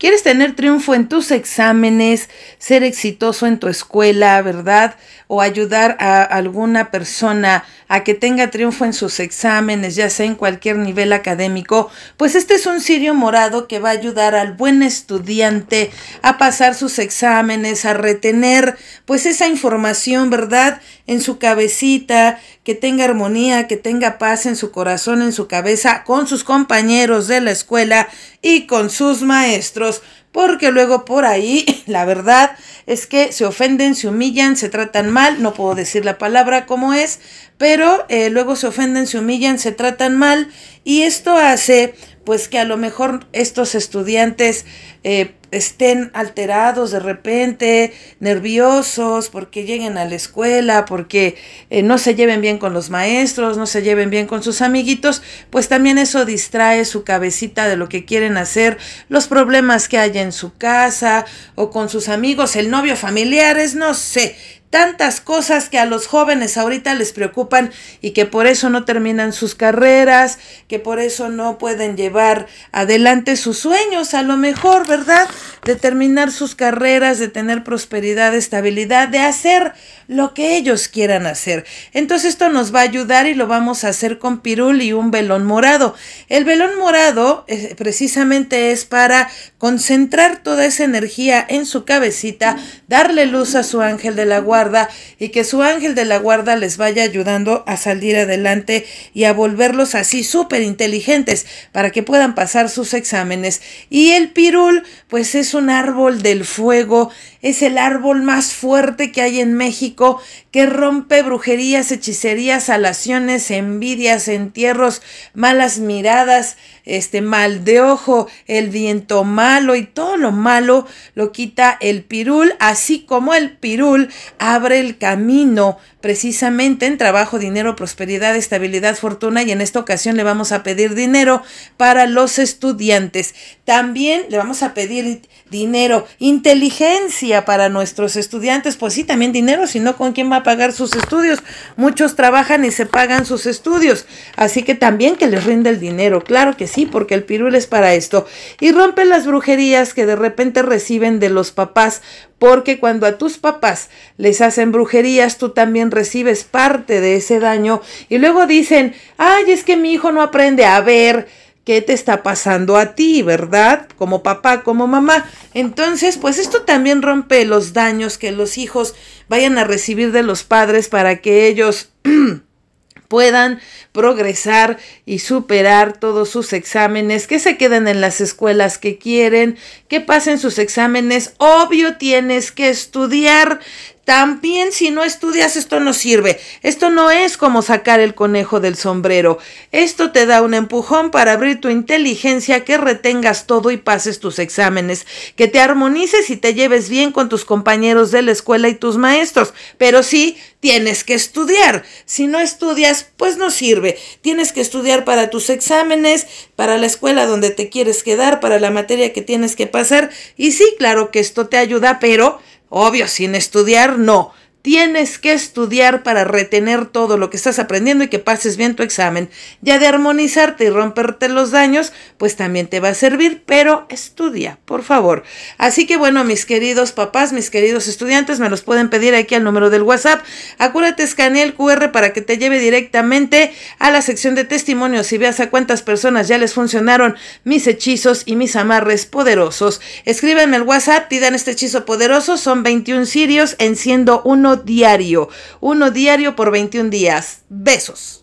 ¿Quieres tener triunfo en tus exámenes, ser exitoso en tu escuela, verdad? O ayudar a alguna persona a que tenga triunfo en sus exámenes, ya sea en cualquier nivel académico. Pues este es un cirio morado que va a ayudar al buen estudiante a pasar sus exámenes, a retener pues esa información, ¿verdad? En su cabecita, que tenga armonía, que tenga paz en su corazón, en su cabeza, con sus compañeros de la escuela y con sus maestros porque luego por ahí la verdad es que se ofenden, se humillan, se tratan mal, no puedo decir la palabra como es, pero eh, luego se ofenden, se humillan, se tratan mal y esto hace pues que a lo mejor estos estudiantes eh, estén alterados de repente, nerviosos, porque lleguen a la escuela, porque eh, no se lleven bien con los maestros, no se lleven bien con sus amiguitos, pues también eso distrae su cabecita de lo que quieren hacer, los problemas que hay en su casa o con sus amigos, el novio, familiares, no sé tantas cosas que a los jóvenes ahorita les preocupan y que por eso no terminan sus carreras, que por eso no pueden llevar adelante sus sueños, a lo mejor, ¿verdad? De terminar sus carreras, de tener prosperidad, estabilidad, de hacer lo que ellos quieran hacer. Entonces esto nos va a ayudar y lo vamos a hacer con pirul y un velón morado. El velón morado eh, precisamente es para concentrar toda esa energía en su cabecita, darle luz a su ángel de la y que su ángel de la guarda les vaya ayudando a salir adelante y a volverlos así súper inteligentes para que puedan pasar sus exámenes. Y el pirul, pues es un árbol del fuego es el árbol más fuerte que hay en México, que rompe brujerías, hechicerías, alaciones, envidias, entierros, malas miradas, este mal de ojo, el viento malo y todo lo malo lo quita el pirul, así como el pirul abre el camino precisamente en trabajo, dinero, prosperidad, estabilidad, fortuna y en esta ocasión le vamos a pedir dinero para los estudiantes. También le vamos a pedir dinero, inteligencia para nuestros estudiantes, pues sí, también dinero, sino con quién va a pagar sus estudios. Muchos trabajan y se pagan sus estudios, así que también que les rinda el dinero, claro que sí, porque el pirul es para esto. Y rompe las brujerías que de repente reciben de los papás, porque cuando a tus papás les hacen brujerías, tú también recibes parte de ese daño. Y luego dicen, ay, es que mi hijo no aprende a ver qué te está pasando a ti, ¿verdad? Como papá, como mamá. Entonces, pues esto también rompe los daños que los hijos vayan a recibir de los padres para que ellos... puedan progresar y superar todos sus exámenes, que se queden en las escuelas que quieren, que pasen sus exámenes. Obvio, tienes que estudiar, también si no estudias esto no sirve. Esto no es como sacar el conejo del sombrero. Esto te da un empujón para abrir tu inteligencia, que retengas todo y pases tus exámenes, que te armonices y te lleves bien con tus compañeros de la escuela y tus maestros. Pero sí, tienes que estudiar. Si no estudias, pues no sirve. Tienes que estudiar para tus exámenes, para la escuela donde te quieres quedar, para la materia que tienes que pasar. Y sí, claro que esto te ayuda, pero Obvio, sin estudiar, no. Tienes que estudiar para retener todo lo que estás aprendiendo y que pases bien tu examen. Ya de armonizarte y romperte los daños, pues también te va a servir, pero estudia, por favor. Así que bueno, mis queridos papás, mis queridos estudiantes, me los pueden pedir aquí al número del WhatsApp. Acuérdate, escanea el QR para que te lleve directamente a la sección de testimonios y veas a cuántas personas ya les funcionaron mis hechizos y mis amarres poderosos. Escríbanme el WhatsApp, dan este hechizo poderoso, son 21 sirios, enciendo uno diario, uno diario por 21 días. Besos.